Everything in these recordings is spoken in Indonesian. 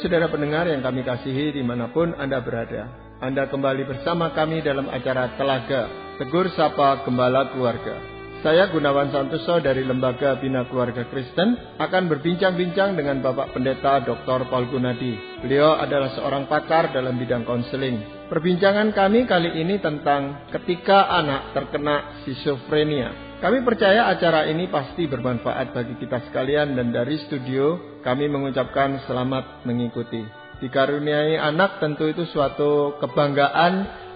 saudara pendengar yang kami kasihi dimanapun Anda berada. Anda kembali bersama kami dalam acara Telaga, Tegur Sapa Gembala Keluarga. Saya Gunawan Santoso dari Lembaga Bina Keluarga Kristen akan berbincang-bincang dengan Bapak Pendeta Dr. Paul Gunadi. Beliau adalah seorang pakar dalam bidang konseling. Perbincangan kami kali ini tentang ketika anak terkena schizofrenia. Kami percaya acara ini pasti bermanfaat bagi kita sekalian dan dari studio kami mengucapkan selamat mengikuti. Dikaruniai anak tentu itu suatu kebanggaan,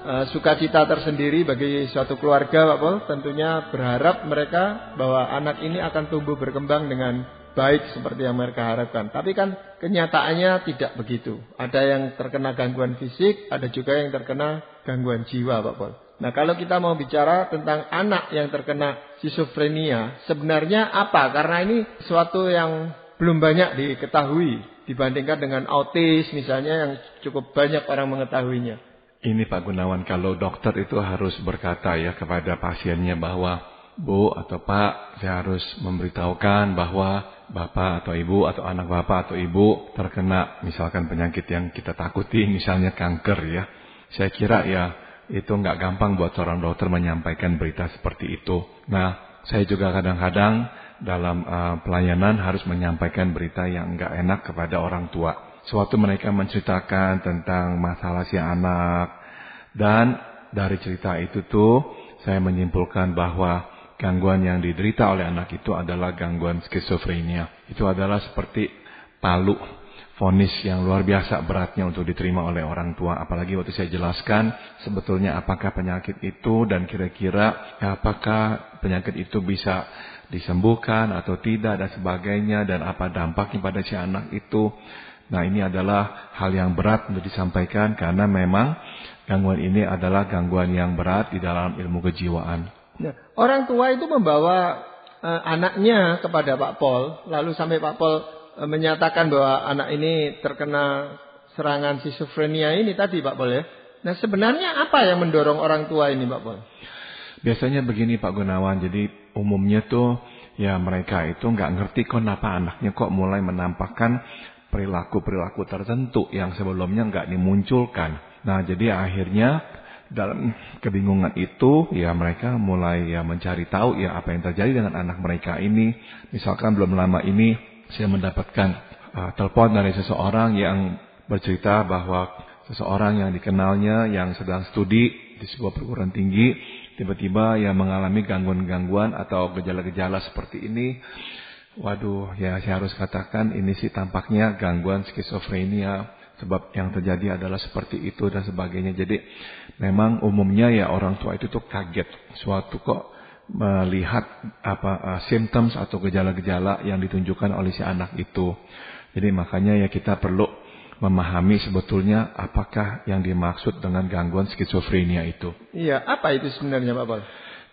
e, sukacita tersendiri bagi suatu keluarga Pak Pol. Tentunya berharap mereka bahwa anak ini akan tumbuh berkembang dengan baik seperti yang mereka harapkan. Tapi kan kenyataannya tidak begitu. Ada yang terkena gangguan fisik, ada juga yang terkena gangguan jiwa Pak Pol. Nah kalau kita mau bicara tentang anak yang terkena skizofrenia Sebenarnya apa? Karena ini suatu yang belum banyak diketahui dibandingkan dengan autis misalnya yang cukup banyak orang mengetahuinya. Ini Pak Gunawan, kalau dokter itu harus berkata ya kepada pasiennya bahwa Bu atau Pak, saya harus memberitahukan bahwa Bapak atau Ibu atau anak Bapak atau Ibu terkena misalkan penyakit yang kita takuti, misalnya kanker ya. Saya kira ya itu nggak gampang buat seorang dokter menyampaikan berita seperti itu. Nah, saya juga kadang-kadang dalam uh, pelayanan harus menyampaikan berita yang nggak enak kepada orang tua. Suatu mereka menceritakan tentang masalah si anak dan dari cerita itu tuh saya menyimpulkan bahwa gangguan yang diderita oleh anak itu adalah gangguan skizofrenia. Itu adalah seperti palu vonis yang luar biasa beratnya untuk diterima oleh orang tua. Apalagi waktu saya jelaskan sebetulnya apakah penyakit itu dan kira-kira apakah penyakit itu bisa disembuhkan atau tidak dan sebagainya dan apa dampaknya pada si anak itu. Nah ini adalah hal yang berat untuk disampaikan karena memang gangguan ini adalah gangguan yang berat di dalam ilmu kejiwaan. Nah, orang tua itu membawa uh, anaknya kepada Pak Pol, lalu sampai Pak Pol Eh, menyatakan bahwa anak ini terkena serangan schizofrenia ini tadi Pak Pol ya. Nah sebenarnya apa yang mendorong orang tua ini Pak Pol? Biasanya begini Pak Gunawan, jadi umumnya tuh ya mereka itu nggak ngerti kok kenapa anaknya kok mulai menampakkan perilaku-perilaku tertentu yang sebelumnya nggak dimunculkan. Nah jadi akhirnya dalam kebingungan itu ya mereka mulai ya mencari tahu ya apa yang terjadi dengan anak mereka ini. Misalkan belum lama ini saya mendapatkan uh, telepon dari seseorang yang bercerita bahwa seseorang yang dikenalnya yang sedang studi di sebuah perguruan tinggi tiba-tiba yang mengalami gangguan-gangguan atau gejala-gejala seperti ini. Waduh, ya saya harus katakan ini sih tampaknya gangguan skizofrenia sebab yang terjadi adalah seperti itu dan sebagainya. Jadi memang umumnya ya orang tua itu tuh kaget suatu kok melihat apa uh, symptoms atau gejala-gejala yang ditunjukkan oleh si anak itu. Jadi makanya ya kita perlu memahami sebetulnya apakah yang dimaksud dengan gangguan skizofrenia itu. Iya, apa itu sebenarnya Pak Paul?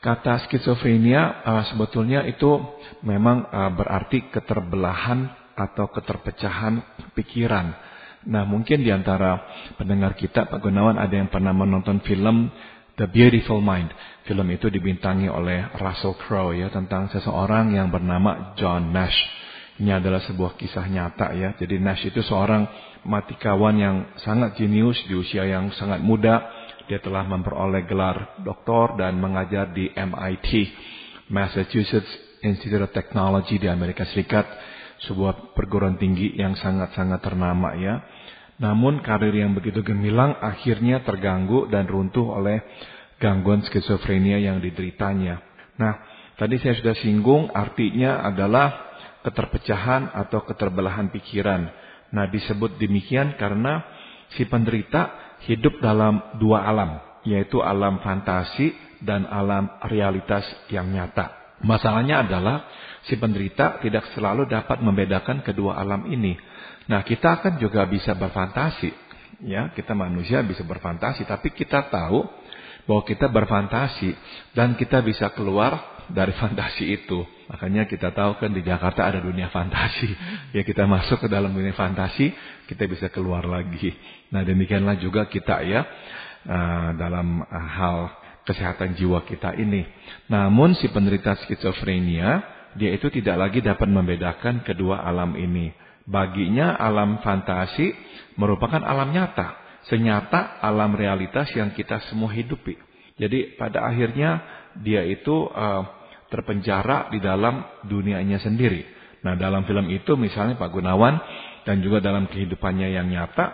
Kata skizofrenia uh, sebetulnya itu memang uh, berarti keterbelahan atau keterpecahan pikiran. Nah mungkin diantara pendengar kita Pak Gunawan ada yang pernah menonton film The Beautiful Mind. Film itu dibintangi oleh Russell Crowe ya tentang seseorang yang bernama John Nash. Ini adalah sebuah kisah nyata ya. Jadi Nash itu seorang matikawan yang sangat jenius di usia yang sangat muda. Dia telah memperoleh gelar doktor dan mengajar di MIT, Massachusetts Institute of Technology di Amerika Serikat, sebuah perguruan tinggi yang sangat-sangat ternama ya. Namun karir yang begitu gemilang akhirnya terganggu dan runtuh oleh gangguan skizofrenia yang dideritanya. Nah, tadi saya sudah singgung artinya adalah keterpecahan atau keterbelahan pikiran. Nah, disebut demikian karena si penderita hidup dalam dua alam, yaitu alam fantasi dan alam realitas yang nyata. Masalahnya adalah Si penderita tidak selalu dapat membedakan kedua alam ini. Nah, kita akan juga bisa berfantasi. Ya, kita manusia bisa berfantasi, tapi kita tahu bahwa kita berfantasi dan kita bisa keluar dari fantasi itu. Makanya kita tahu kan di Jakarta ada dunia fantasi. Ya kita masuk ke dalam dunia fantasi, kita bisa keluar lagi. Nah demikianlah juga kita ya eh, dalam eh, hal kesehatan jiwa kita ini. Namun si penderita skizofrenia dia itu tidak lagi dapat membedakan kedua alam ini. Baginya alam fantasi merupakan alam nyata, senyata alam realitas yang kita semua hidupi. Jadi pada akhirnya dia itu uh, terpenjara di dalam dunianya sendiri. Nah dalam film itu misalnya Pak Gunawan dan juga dalam kehidupannya yang nyata,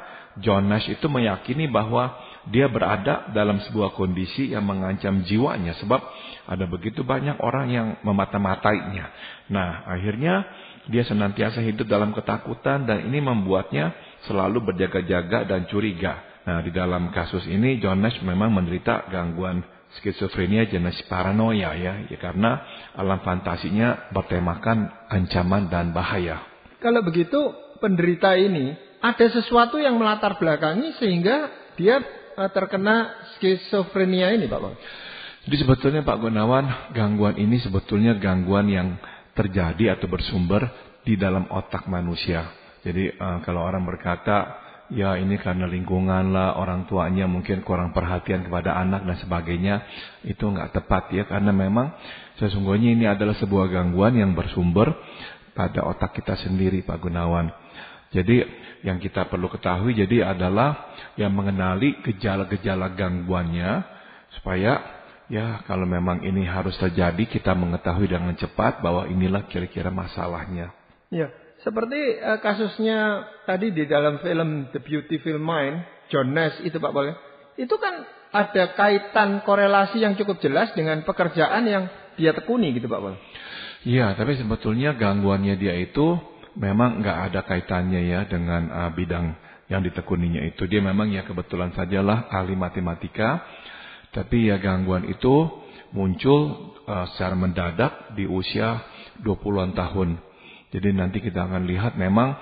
John Nash itu meyakini bahwa dia berada dalam sebuah kondisi yang mengancam jiwanya sebab ada begitu banyak orang yang memata-matainya. Nah, akhirnya dia senantiasa hidup dalam ketakutan dan ini membuatnya selalu berjaga-jaga dan curiga. Nah, di dalam kasus ini John Nash memang menderita gangguan skizofrenia jenis paranoia ya, ya karena alam fantasinya bertemakan ancaman dan bahaya. Kalau begitu penderita ini ada sesuatu yang melatar belakangi sehingga dia Eh, terkena skizofrenia ini Pak Bang? Jadi sebetulnya Pak Gunawan, gangguan ini sebetulnya gangguan yang terjadi atau bersumber di dalam otak manusia. Jadi uh, kalau orang berkata, ya ini karena lingkungan lah, orang tuanya mungkin kurang perhatian kepada anak dan sebagainya, itu nggak tepat ya. Karena memang sesungguhnya ini adalah sebuah gangguan yang bersumber pada otak kita sendiri Pak Gunawan. Jadi yang kita perlu ketahui jadi adalah yang mengenali gejala-gejala gangguannya supaya ya kalau memang ini harus terjadi kita mengetahui dengan cepat bahwa inilah kira-kira masalahnya. Ya, seperti uh, kasusnya tadi di dalam film The Beautiful Mind, John Nash itu Pak Boleh. Itu kan ada kaitan korelasi yang cukup jelas dengan pekerjaan yang dia tekuni gitu Pak Boleh. Iya, tapi sebetulnya gangguannya dia itu memang nggak ada kaitannya ya dengan uh, bidang yang ditekuninya itu. Dia memang ya kebetulan sajalah ahli matematika, tapi ya gangguan itu muncul uh, secara mendadak di usia 20-an tahun. Jadi nanti kita akan lihat memang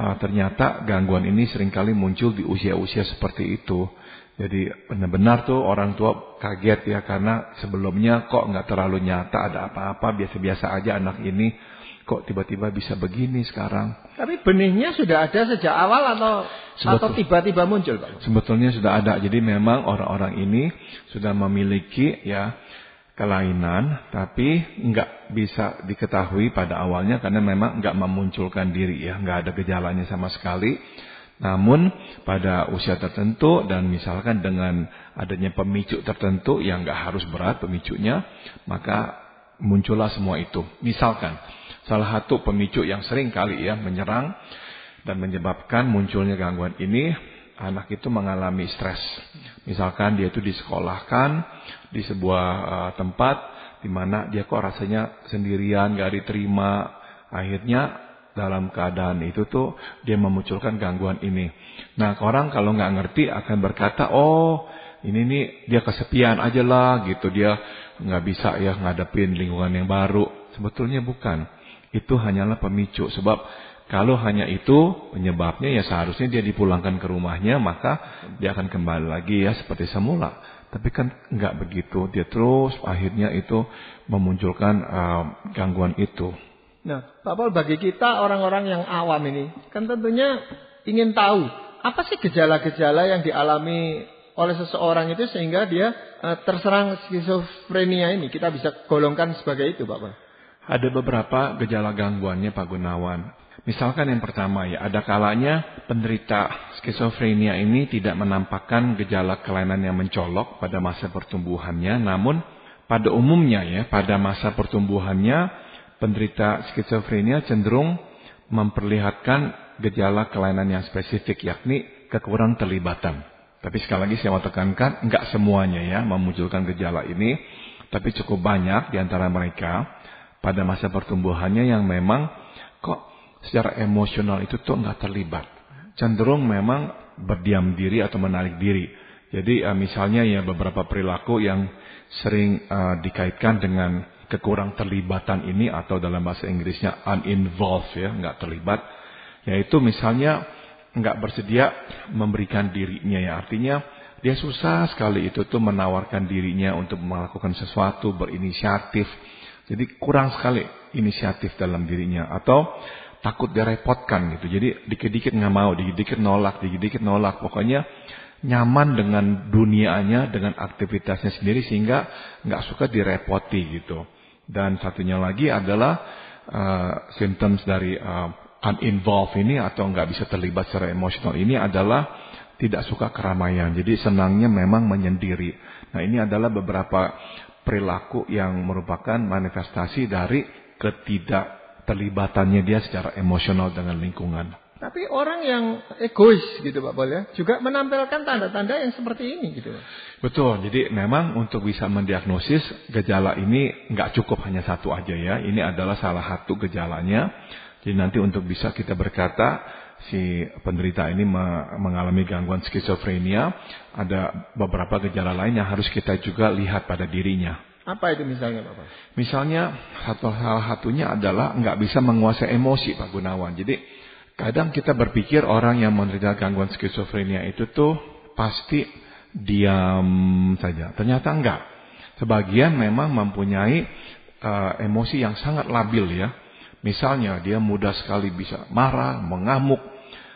uh, ternyata gangguan ini seringkali muncul di usia-usia seperti itu. Jadi benar-benar tuh orang tua kaget ya karena sebelumnya kok nggak terlalu nyata ada apa-apa biasa-biasa aja anak ini kok tiba-tiba bisa begini sekarang? Tapi benihnya sudah ada sejak awal atau Sebetul, atau tiba-tiba muncul, Pak? Sebetulnya sudah ada. Jadi memang orang-orang ini sudah memiliki ya kelainan, tapi nggak bisa diketahui pada awalnya karena memang nggak memunculkan diri ya, nggak ada gejalanya sama sekali. Namun pada usia tertentu dan misalkan dengan adanya pemicu tertentu yang nggak harus berat pemicunya, maka muncullah semua itu. Misalkan Salah satu pemicu yang sering kali ya menyerang dan menyebabkan munculnya gangguan ini anak itu mengalami stres. Misalkan dia itu disekolahkan di sebuah eh, tempat di mana dia kok rasanya sendirian, gak diterima. Akhirnya dalam keadaan itu tuh dia memunculkan gangguan ini. Nah orang kalau nggak ngerti akan berkata, oh ini nih dia kesepian aja lah gitu. Dia nggak bisa ya ngadepin lingkungan yang baru. Sebetulnya bukan itu hanyalah pemicu. Sebab kalau hanya itu penyebabnya ya seharusnya dia dipulangkan ke rumahnya maka dia akan kembali lagi ya seperti semula. Tapi kan nggak begitu. Dia terus akhirnya itu memunculkan uh, gangguan itu. Nah, Pak Paul bagi kita orang-orang yang awam ini kan tentunya ingin tahu apa sih gejala-gejala yang dialami oleh seseorang itu sehingga dia uh, terserang skizofrenia ini. Kita bisa golongkan sebagai itu, Pak Paul. Ada beberapa gejala gangguannya Pak Gunawan. Misalkan yang pertama ya, ada kalanya penderita skizofrenia ini tidak menampakkan gejala kelainan yang mencolok pada masa pertumbuhannya, namun pada umumnya ya, pada masa pertumbuhannya penderita skizofrenia cenderung memperlihatkan gejala kelainan yang spesifik yakni kekurangan terlibatan. Tapi sekali lagi saya mau tekankan, enggak semuanya ya memunculkan gejala ini, tapi cukup banyak di antara mereka pada masa pertumbuhannya yang memang kok secara emosional itu tuh nggak terlibat. Cenderung memang berdiam diri atau menarik diri. Jadi uh, misalnya ya beberapa perilaku yang sering uh, dikaitkan dengan kekurang terlibatan ini atau dalam bahasa Inggrisnya uninvolved ya, nggak terlibat. Yaitu misalnya nggak bersedia memberikan dirinya ya artinya dia susah sekali itu tuh menawarkan dirinya untuk melakukan sesuatu berinisiatif jadi kurang sekali inisiatif dalam dirinya atau takut direpotkan gitu. Jadi dikit-dikit nggak mau, dikit-dikit nolak, dikit-dikit nolak. Pokoknya nyaman dengan dunianya, dengan aktivitasnya sendiri sehingga nggak suka direpoti gitu. Dan satunya lagi adalah uh, symptoms dari uh, uninvolved ini atau nggak bisa terlibat secara emosional ini adalah tidak suka keramaian. Jadi senangnya memang menyendiri. Nah ini adalah beberapa perilaku yang merupakan manifestasi dari ketidakterlibatannya dia secara emosional dengan lingkungan. Tapi orang yang egois gitu Pak Bol ya, juga menampilkan tanda-tanda yang seperti ini gitu. Betul, jadi memang untuk bisa mendiagnosis gejala ini nggak cukup hanya satu aja ya. Ini adalah salah satu gejalanya. Jadi nanti untuk bisa kita berkata si penderita ini mengalami gangguan skizofrenia, ada beberapa gejala lain yang harus kita juga lihat pada dirinya. Apa itu misalnya Pak? Misalnya satu hal satunya adalah nggak bisa menguasai emosi Pak Gunawan. Jadi kadang kita berpikir orang yang menderita gangguan skizofrenia itu tuh pasti diam saja. Ternyata enggak. Sebagian memang mempunyai uh, emosi yang sangat labil ya Misalnya dia mudah sekali bisa marah, mengamuk,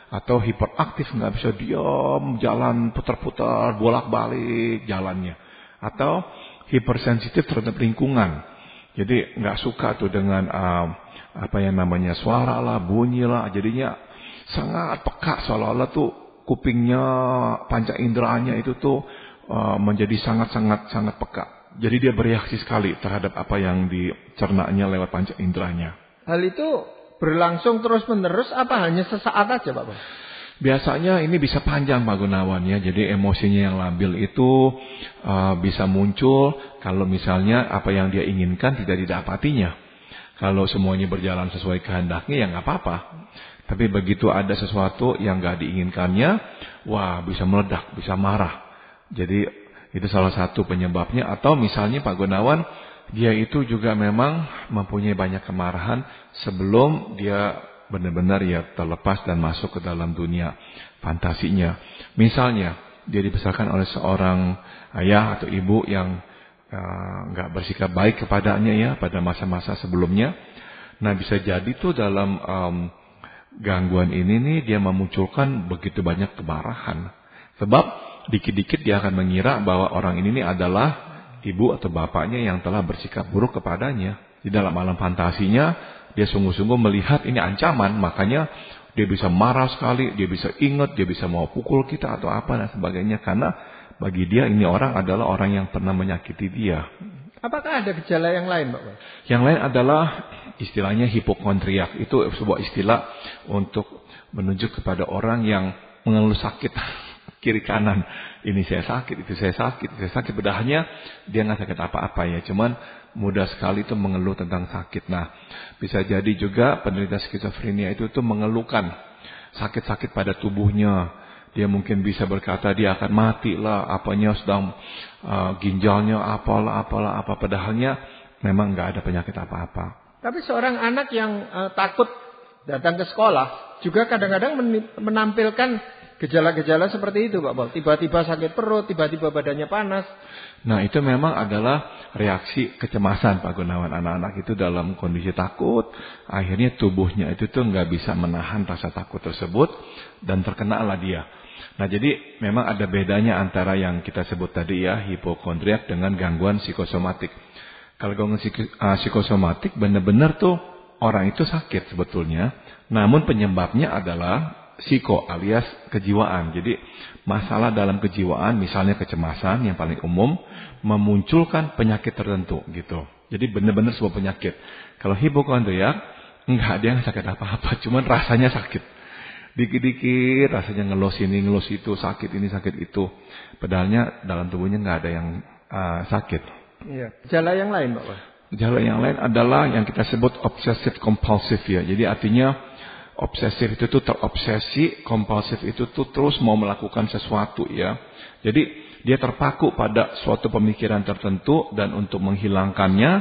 atau hiperaktif nggak bisa diam, jalan putar-putar, bolak-balik jalannya, atau hipersensitif terhadap lingkungan. Jadi nggak suka tuh dengan uh, apa yang namanya suara lah, bunyi lah, jadinya sangat peka seolah-olah tuh kupingnya, panca inderanya itu tuh uh, menjadi sangat-sangat sangat peka. Jadi dia bereaksi sekali terhadap apa yang dicernanya lewat panca inderanya. Hal itu berlangsung terus-menerus apa hanya sesaat aja Pak? Biasanya ini bisa panjang Pak Gunawan ya, jadi emosinya yang labil itu uh, bisa muncul kalau misalnya apa yang dia inginkan tidak didapatinya. Kalau semuanya berjalan sesuai kehendaknya ya nggak apa-apa. Tapi begitu ada sesuatu yang nggak diinginkannya, wah bisa meledak, bisa marah. Jadi itu salah satu penyebabnya. Atau misalnya Pak Gunawan dia itu juga memang mempunyai banyak kemarahan sebelum dia benar-benar ya terlepas dan masuk ke dalam dunia fantasinya. Misalnya, dia dibesarkan oleh seorang ayah atau ibu yang eh, nggak uh, bersikap baik kepadanya ya pada masa-masa sebelumnya. Nah, bisa jadi tuh dalam um, gangguan ini nih dia memunculkan begitu banyak kemarahan. Sebab dikit-dikit dia akan mengira bahwa orang ini nih adalah ibu atau bapaknya yang telah bersikap buruk kepadanya. Di dalam alam fantasinya, dia sungguh-sungguh melihat ini ancaman, makanya dia bisa marah sekali, dia bisa ingat, dia bisa mau pukul kita atau apa dan sebagainya. Karena bagi dia ini orang adalah orang yang pernah menyakiti dia. Apakah ada gejala yang lain, Pak? Yang lain adalah istilahnya hipokondriak. Itu sebuah istilah untuk menunjuk kepada orang yang mengeluh sakit kiri kanan. Ini saya sakit, itu saya sakit, itu saya sakit. Bedahnya dia nggak sakit apa-apa ya, cuman mudah sekali itu mengeluh tentang sakit. Nah, bisa jadi juga penderita skizofrenia itu tuh mengeluhkan sakit-sakit pada tubuhnya. Dia mungkin bisa berkata dia akan mati lah, apanya sedang uh, ginjalnya apalah apalah apa padahalnya memang nggak ada penyakit apa-apa. Tapi seorang anak yang uh, takut datang ke sekolah juga kadang-kadang menampilkan Gejala-gejala seperti itu Pak Paul. Tiba-tiba sakit perut, tiba-tiba badannya panas. Nah itu memang adalah reaksi kecemasan Pak Gunawan. Anak-anak itu dalam kondisi takut. Akhirnya tubuhnya itu tuh nggak bisa menahan rasa takut tersebut. Dan terkenalah dia. Nah jadi memang ada bedanya antara yang kita sebut tadi ya. Hipokondriak dengan gangguan psikosomatik. Kalau gangguan ah, psikosomatik benar-benar tuh orang itu sakit sebetulnya. Namun penyebabnya adalah psiko alias kejiwaan. Jadi masalah dalam kejiwaan misalnya kecemasan yang paling umum memunculkan penyakit tertentu gitu. Jadi benar-benar sebuah penyakit. Kalau hipokondriak nggak ada yang sakit apa-apa, cuman rasanya sakit. Dikit-dikit rasanya ngelos ini, ngelos itu, sakit ini, sakit itu. Padahalnya dalam tubuhnya nggak ada yang uh, sakit. Iya. Gejala yang lain, Pak. Jala yang lain adalah yang kita sebut obsessive compulsive ya. Jadi artinya obsesif itu tuh terobsesi, kompulsif itu tuh terus mau melakukan sesuatu ya. Jadi dia terpaku pada suatu pemikiran tertentu dan untuk menghilangkannya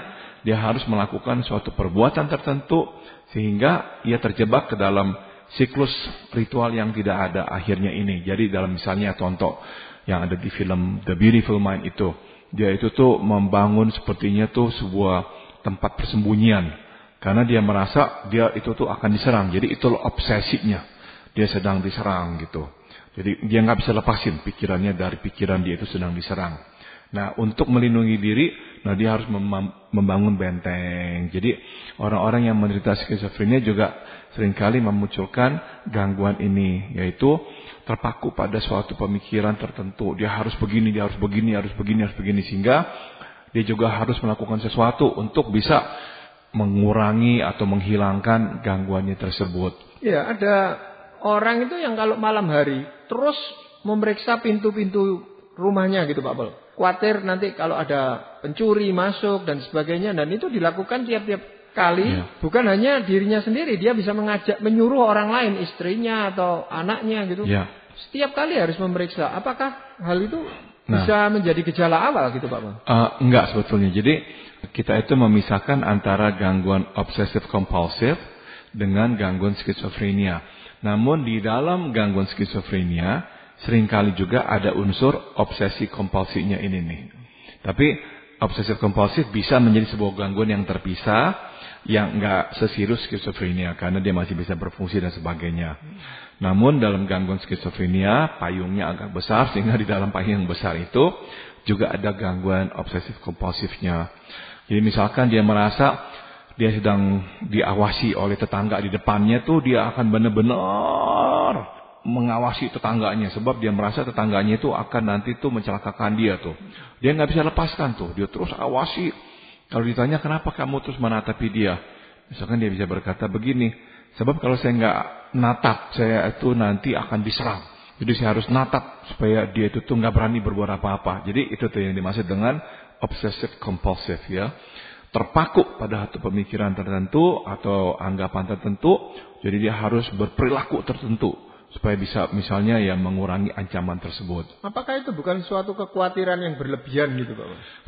dia harus melakukan suatu perbuatan tertentu sehingga ia terjebak ke dalam siklus ritual yang tidak ada akhirnya ini. Jadi dalam misalnya contoh yang ada di film The Beautiful Mind itu, dia itu tuh membangun sepertinya tuh sebuah tempat persembunyian karena dia merasa dia itu tuh akan diserang. Jadi itu obsesinya. Dia sedang diserang gitu. Jadi dia nggak bisa lepasin pikirannya dari pikiran dia itu sedang diserang. Nah untuk melindungi diri, nah dia harus membangun benteng. Jadi orang-orang yang menderita skizofrenia juga seringkali memunculkan gangguan ini, yaitu terpaku pada suatu pemikiran tertentu. Dia harus begini, dia harus begini, harus begini, harus begini sehingga dia juga harus melakukan sesuatu untuk bisa mengurangi atau menghilangkan gangguannya tersebut. Ya, ada orang itu yang kalau malam hari terus memeriksa pintu-pintu rumahnya gitu Pak Pol. Khawatir nanti kalau ada pencuri masuk dan sebagainya dan itu dilakukan tiap-tiap kali ya. bukan hanya dirinya sendiri dia bisa mengajak menyuruh orang lain istrinya atau anaknya gitu. Ya. Setiap kali harus memeriksa apakah hal itu nah, bisa menjadi gejala awal gitu Pak Pol. Uh, enggak sebetulnya. Jadi kita itu memisahkan antara gangguan obsesif kompulsif dengan gangguan skizofrenia. Namun di dalam gangguan skizofrenia seringkali juga ada unsur obsesi kompulsinya ini nih. Tapi obsesif kompulsif bisa menjadi sebuah gangguan yang terpisah yang nggak sesirus skizofrenia karena dia masih bisa berfungsi dan sebagainya. Namun dalam gangguan skizofrenia payungnya agak besar sehingga di dalam payung yang besar itu juga ada gangguan obsesif kompulsifnya. Jadi misalkan dia merasa dia sedang diawasi oleh tetangga di depannya tuh dia akan benar-benar mengawasi tetangganya sebab dia merasa tetangganya itu akan nanti tuh mencelakakan dia tuh. Dia nggak bisa lepaskan tuh, dia terus awasi. Kalau ditanya kenapa kamu terus menatapi dia, misalkan dia bisa berkata begini, sebab kalau saya nggak natap saya itu nanti akan diserang. Jadi saya harus natap supaya dia itu tuh nggak berani berbuat apa-apa. Jadi itu tuh yang dimaksud dengan obsessive compulsive ya. Terpaku pada satu pemikiran tertentu atau anggapan tertentu, jadi dia harus berperilaku tertentu supaya bisa misalnya ya mengurangi ancaman tersebut. Apakah itu bukan suatu kekhawatiran yang berlebihan gitu Pak?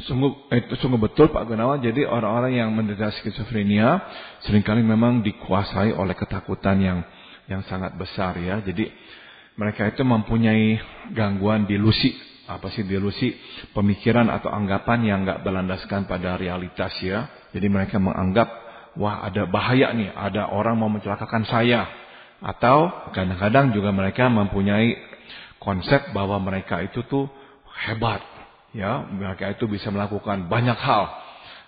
Sungguh eh, itu sungguh betul Pak Gunawan. Jadi orang-orang yang menderita skizofrenia seringkali memang dikuasai oleh ketakutan yang yang sangat besar ya. Jadi mereka itu mempunyai gangguan delusi. Apa sih delusi? Pemikiran atau anggapan yang nggak berlandaskan pada realitas ya. Jadi mereka menganggap, wah ada bahaya nih, ada orang mau mencelakakan saya. Atau kadang-kadang juga mereka mempunyai konsep bahwa mereka itu tuh hebat. ya Mereka itu bisa melakukan banyak hal.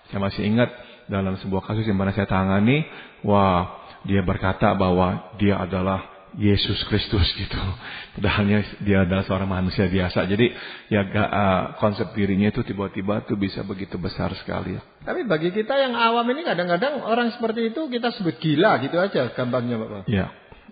Saya masih ingat dalam sebuah kasus yang mana saya tangani, wah dia berkata bahwa dia adalah Yesus Kristus gitu. Padahalnya dia adalah seorang manusia biasa. Jadi ya gak, uh, ah, konsep dirinya itu tiba-tiba tuh bisa begitu besar sekali. Tapi bagi kita yang awam ini kadang-kadang orang seperti itu kita sebut gila gitu aja gambarnya, Bapak. Iya,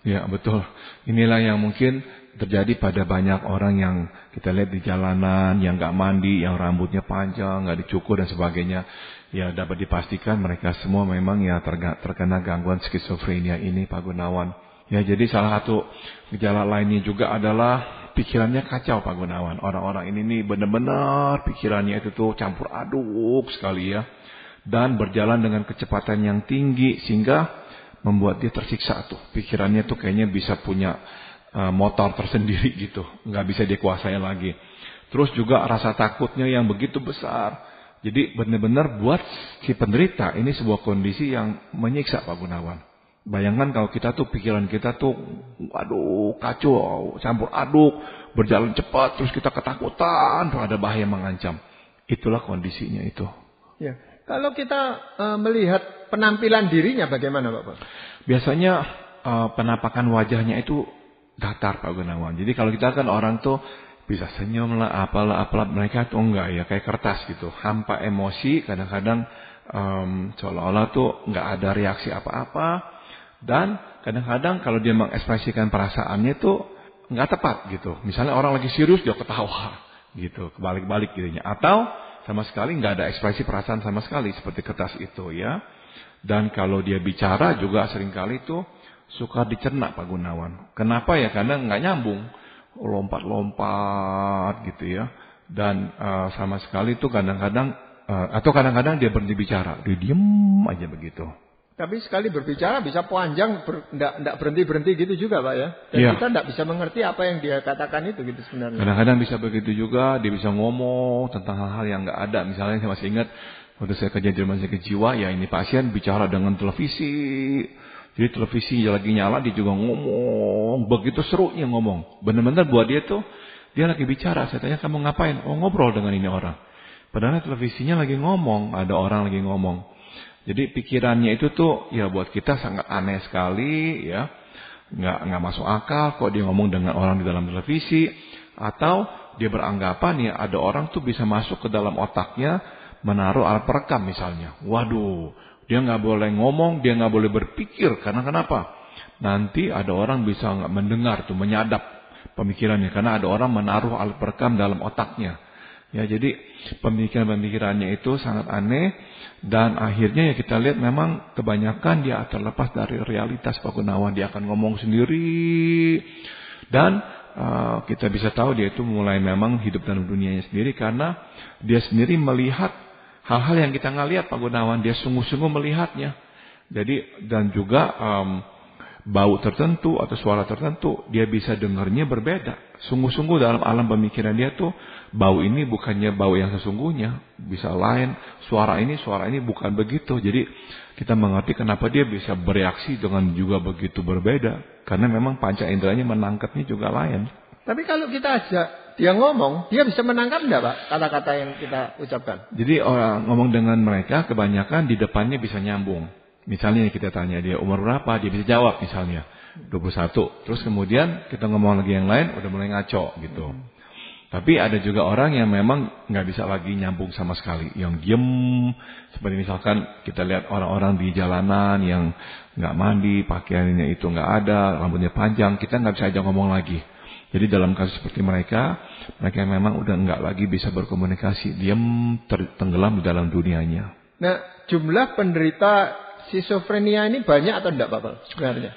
ya betul. Inilah yang mungkin terjadi pada banyak orang yang kita lihat di jalanan, yang gak mandi, yang rambutnya panjang, gak dicukur dan sebagainya. Ya dapat dipastikan mereka semua memang ya terkena gangguan skizofrenia ini Pak Gunawan. Ya, jadi salah satu gejala lainnya juga adalah pikirannya kacau Pak Gunawan. Orang-orang ini nih benar-benar pikirannya itu tuh campur aduk sekali ya. Dan berjalan dengan kecepatan yang tinggi sehingga membuat dia tersiksa tuh. Pikirannya tuh kayaknya bisa punya uh, motor tersendiri gitu. Nggak bisa dikuasai lagi. Terus juga rasa takutnya yang begitu besar. Jadi benar-benar buat si penderita ini sebuah kondisi yang menyiksa Pak Gunawan. Bayangkan kalau kita tuh pikiran kita tuh aduh kacau, campur aduk, berjalan cepat terus kita ketakutan tuh ada bahaya mengancam. Itulah kondisinya itu. Ya. Kalau kita e, melihat penampilan dirinya bagaimana Pak Biasanya e, penampakan wajahnya itu datar Pak Gunawan. Jadi kalau kita kan orang tuh bisa senyum lah, apalah, apalah mereka tuh enggak ya kayak kertas gitu, hampa emosi, kadang-kadang um, seolah-olah tuh enggak ada reaksi apa-apa, dan kadang-kadang kalau dia mengekspresikan perasaannya itu nggak tepat gitu. Misalnya orang lagi serius dia ketawa gitu, kebalik-balik dirinya. Atau sama sekali nggak ada ekspresi perasaan sama sekali seperti kertas itu ya. Dan kalau dia bicara juga seringkali itu suka dicerna Pak Gunawan. Kenapa ya? Karena nggak nyambung, lompat-lompat gitu ya. Dan uh, sama sekali itu kadang-kadang uh, atau kadang-kadang dia berhenti bicara, dia diem aja begitu. Tapi sekali berbicara bisa panjang, ber, tidak berhenti berhenti gitu juga, pak ya. Dan ya. kita tidak bisa mengerti apa yang dia katakan itu gitu sebenarnya. Kadang-kadang bisa begitu juga, dia bisa ngomong tentang hal-hal yang nggak ada. Misalnya saya masih ingat waktu saya kerja di rumah sakit jiwa, ya ini pasien bicara dengan televisi. Jadi televisi lagi nyala, dia juga ngomong. Begitu seru serunya ngomong. Benar-benar buat dia tuh, dia lagi bicara. Saya tanya kamu ngapain? Oh ngobrol dengan ini orang. Padahal televisinya lagi ngomong, ada orang lagi ngomong. Jadi pikirannya itu tuh ya buat kita sangat aneh sekali ya. Nggak, nggak masuk akal kok dia ngomong dengan orang di dalam televisi. Atau dia beranggapan ya ada orang tuh bisa masuk ke dalam otaknya menaruh alat perekam misalnya. Waduh dia nggak boleh ngomong, dia nggak boleh berpikir. Karena kenapa? Nanti ada orang bisa nggak mendengar tuh, menyadap pemikirannya. Karena ada orang menaruh alat perekam dalam otaknya. Ya, jadi pemikiran-pemikirannya itu sangat aneh dan akhirnya ya kita lihat memang kebanyakan dia terlepas dari realitas Pak Gunawan, dia akan ngomong sendiri dan uh, kita bisa tahu dia itu mulai memang hidup dalam dunianya sendiri karena dia sendiri melihat hal-hal yang kita nggak lihat Pak Gunawan, dia sungguh-sungguh melihatnya. Jadi dan juga um, bau tertentu atau suara tertentu, dia bisa dengarnya berbeda. Sungguh-sungguh dalam alam pemikiran dia tuh bau ini bukannya bau yang sesungguhnya, bisa lain. Suara ini, suara ini bukan begitu. Jadi kita mengerti kenapa dia bisa bereaksi dengan juga begitu berbeda. Karena memang panca inderanya menangkapnya juga lain. Tapi kalau kita ajak dia ngomong, dia bisa menangkap enggak Pak kata-kata yang kita ucapkan? Jadi orang ngomong dengan mereka kebanyakan di depannya bisa nyambung. Misalnya kita tanya dia umur berapa, dia bisa jawab misalnya 21. Terus kemudian kita ngomong lagi yang lain, udah mulai ngaco gitu. Hmm. Tapi ada juga orang yang memang nggak bisa lagi nyambung sama sekali, yang diem. Seperti misalkan kita lihat orang-orang di jalanan yang nggak mandi, pakaiannya itu nggak ada, rambutnya panjang, kita nggak bisa aja ngomong lagi. Jadi dalam kasus seperti mereka, mereka memang udah nggak lagi bisa berkomunikasi, diem tenggelam di dalam dunianya. Nah, jumlah penderita schizofrenia ini banyak atau enggak, Pak sebenarnya?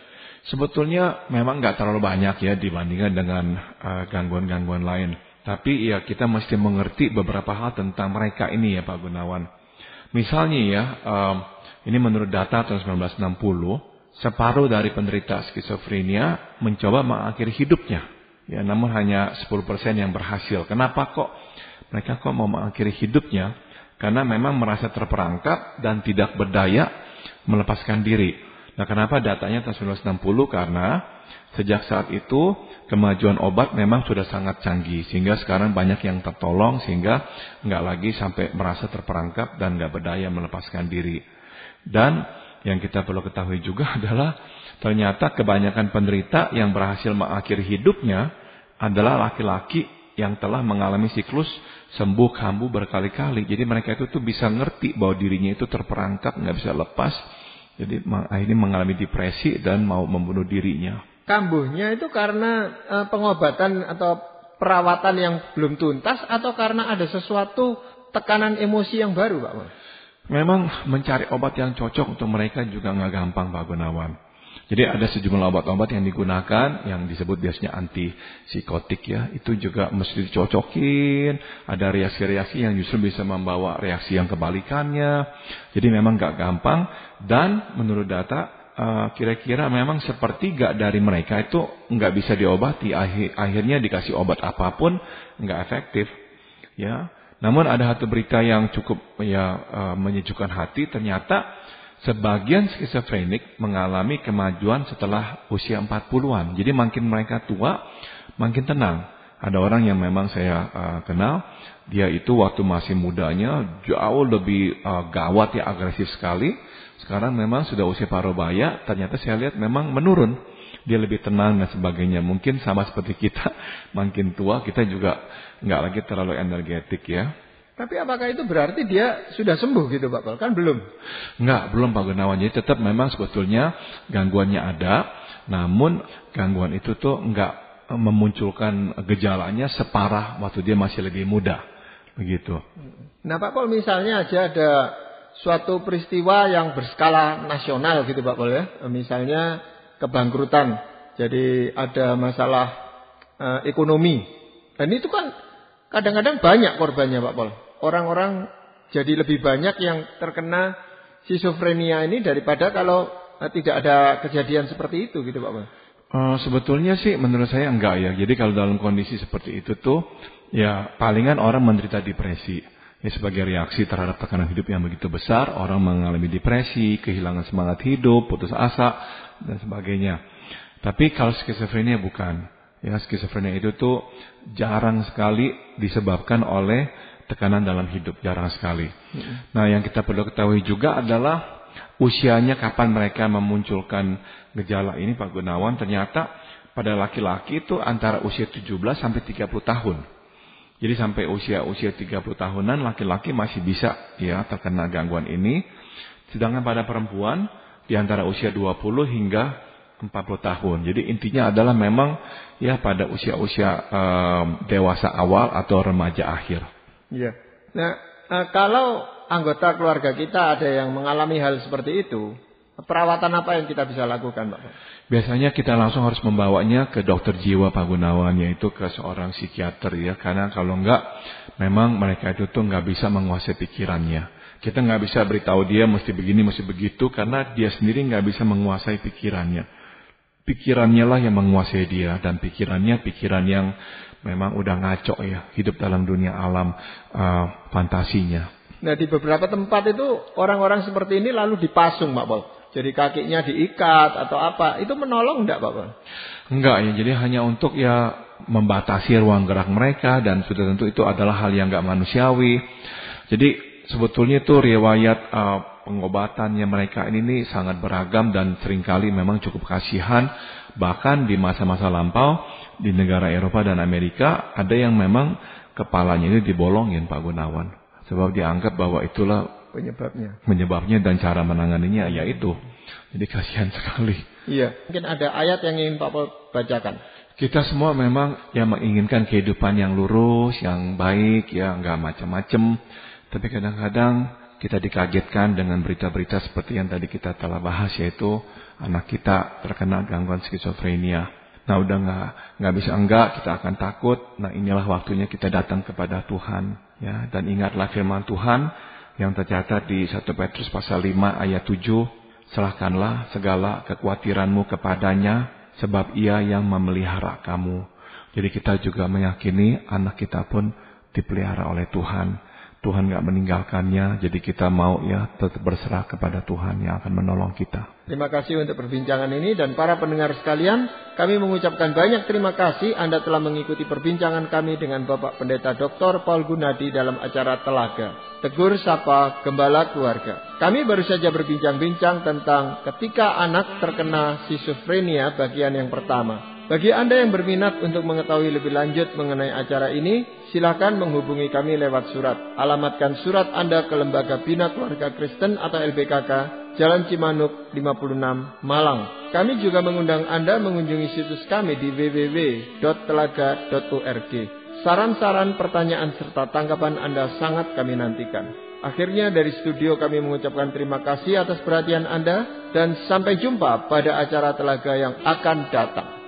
Sebetulnya memang nggak terlalu banyak ya dibandingkan dengan eh, gangguan-gangguan uh, gangguan -gangguan lain. Tapi ya kita mesti mengerti beberapa hal tentang mereka ini ya Pak Gunawan. Misalnya ya, um, ini menurut data tahun 1960, separuh dari penderita skizofrenia mencoba mengakhiri hidupnya. Ya, namun hanya 10% yang berhasil. Kenapa kok mereka kok mau mengakhiri hidupnya? Karena memang merasa terperangkap dan tidak berdaya melepaskan diri. Nah, kenapa datanya tahun 1960? Karena Sejak saat itu kemajuan obat memang sudah sangat canggih sehingga sekarang banyak yang tertolong sehingga nggak lagi sampai merasa terperangkap dan nggak berdaya melepaskan diri. Dan yang kita perlu ketahui juga adalah ternyata kebanyakan penderita yang berhasil mengakhiri hidupnya adalah laki-laki yang telah mengalami siklus sembuh kambuh berkali-kali. Jadi mereka itu tuh bisa ngerti bahwa dirinya itu terperangkap, nggak bisa lepas. Jadi akhirnya mengalami depresi dan mau membunuh dirinya kambuhnya itu karena e, pengobatan atau perawatan yang belum tuntas atau karena ada sesuatu tekanan emosi yang baru, Pak? Memang mencari obat yang cocok untuk mereka juga nggak gampang, Pak Gunawan. Jadi ada sejumlah obat-obat yang digunakan yang disebut biasanya anti psikotik ya, itu juga mesti dicocokin. Ada reaksi-reaksi yang justru bisa membawa reaksi yang kebalikannya. Jadi memang nggak gampang dan menurut data Eh, kira-kira memang sepertiga dari mereka itu nggak bisa diobati akhir, akhirnya dikasih obat apapun nggak efektif ya namun ada satu berita yang cukup ya eh, menyejukkan hati ternyata sebagian skizofrenik mengalami kemajuan setelah usia 40-an jadi makin mereka tua makin tenang ada orang yang memang saya uh, kenal dia itu waktu masih mudanya jauh lebih uh, gawat ya agresif sekali. Sekarang memang sudah usia parubaya, ternyata saya lihat memang menurun. Dia lebih tenang dan sebagainya. Mungkin sama seperti kita, makin tua kita juga nggak lagi terlalu energetik ya. Tapi apakah itu berarti dia sudah sembuh gitu Pak Pol? Kan belum. Enggak, belum Pak Gunawan. Jadi tetap memang sebetulnya gangguannya ada. Namun gangguan itu tuh enggak eh, memunculkan gejalanya separah waktu dia masih lebih muda. Begitu. Nah Pak Pol misalnya aja ada suatu peristiwa yang berskala nasional gitu Pak Pol ya. Misalnya kebangkrutan. Jadi ada masalah e, ekonomi. Dan itu kan kadang-kadang banyak korbannya Pak Pol. Orang-orang jadi lebih banyak yang terkena schizofrenia ini daripada kalau e, tidak ada kejadian seperti itu gitu Pak Pol. Eh, sebetulnya sih menurut saya enggak ya. Jadi kalau dalam kondisi seperti itu tuh Ya, palingan orang menderita depresi. Ya, sebagai reaksi terhadap tekanan hidup yang begitu besar, orang mengalami depresi, kehilangan semangat hidup, putus asa, dan sebagainya. Tapi kalau skizofrenia bukan. Ya, skizofrenia itu tuh jarang sekali disebabkan oleh tekanan dalam hidup, jarang sekali. Hmm. Nah, yang kita perlu ketahui juga adalah usianya kapan mereka memunculkan gejala ini Pak Gunawan ternyata pada laki-laki itu antara usia 17 sampai 30 tahun. Jadi sampai usia-usia 30 tahunan laki-laki masih bisa ya terkena gangguan ini. Sedangkan pada perempuan di antara usia 20 hingga 40 tahun. Jadi intinya adalah memang ya pada usia-usia um, dewasa awal atau remaja akhir. Iya. Nah, eh, kalau anggota keluarga kita ada yang mengalami hal seperti itu, Perawatan apa yang kita bisa lakukan, Pak? Biasanya kita langsung harus membawanya ke dokter jiwa Pak Gunawan, yaitu ke seorang psikiater ya, karena kalau enggak, memang mereka itu tuh enggak bisa menguasai pikirannya. Kita enggak bisa beritahu dia mesti begini, mesti begitu, karena dia sendiri enggak bisa menguasai pikirannya. Pikirannya lah yang menguasai dia, dan pikirannya pikiran yang memang udah ngaco ya, hidup dalam dunia alam uh, fantasinya. Nah di beberapa tempat itu orang-orang seperti ini lalu dipasung, Pak Paul jadi kakinya diikat atau apa. Itu menolong enggak Bapak? Enggak ya. Jadi hanya untuk ya membatasi ruang gerak mereka. Dan sudah tentu itu adalah hal yang enggak manusiawi. Jadi sebetulnya itu riwayat uh, pengobatannya mereka ini nih sangat beragam. Dan seringkali memang cukup kasihan. Bahkan di masa-masa lampau di negara Eropa dan Amerika. Ada yang memang kepalanya ini dibolongin Pak Gunawan. Sebab dianggap bahwa itulah penyebabnya. Penyebabnya dan cara menanganinya ya itu. Jadi kasihan sekali. Iya. Mungkin ada ayat yang ingin Bapak bacakan. Kita semua memang yang menginginkan kehidupan yang lurus, yang baik, ya nggak macam-macam. Tapi kadang-kadang kita dikagetkan dengan berita-berita seperti yang tadi kita telah bahas yaitu anak kita terkena gangguan skizofrenia. Nah udah nggak nggak bisa enggak kita akan takut. Nah inilah waktunya kita datang kepada Tuhan ya dan ingatlah firman Tuhan yang tercatat di 1 Petrus pasal 5 ayat 7, serahkanlah segala kekhawatiranmu kepadanya, sebab ia yang memelihara kamu. Jadi kita juga meyakini anak kita pun dipelihara oleh Tuhan. Tuhan nggak meninggalkannya, jadi kita mau ya tetap berserah kepada Tuhan yang akan menolong kita. Terima kasih untuk perbincangan ini dan para pendengar sekalian, kami mengucapkan banyak terima kasih Anda telah mengikuti perbincangan kami dengan Bapak Pendeta Dr. Paul Gunadi dalam acara Telaga. Tegur Sapa Gembala Keluarga. Kami baru saja berbincang-bincang tentang ketika anak terkena schizophrenia bagian yang pertama. Bagi Anda yang berminat untuk mengetahui lebih lanjut mengenai acara ini, silakan menghubungi kami lewat surat. Alamatkan surat Anda ke Lembaga Bina Keluarga Kristen atau LBKK, Jalan Cimanuk 56, Malang. Kami juga mengundang Anda mengunjungi situs kami di www.telaga.org. Saran-saran, pertanyaan, serta tanggapan Anda sangat kami nantikan. Akhirnya dari studio kami mengucapkan terima kasih atas perhatian Anda dan sampai jumpa pada acara telaga yang akan datang.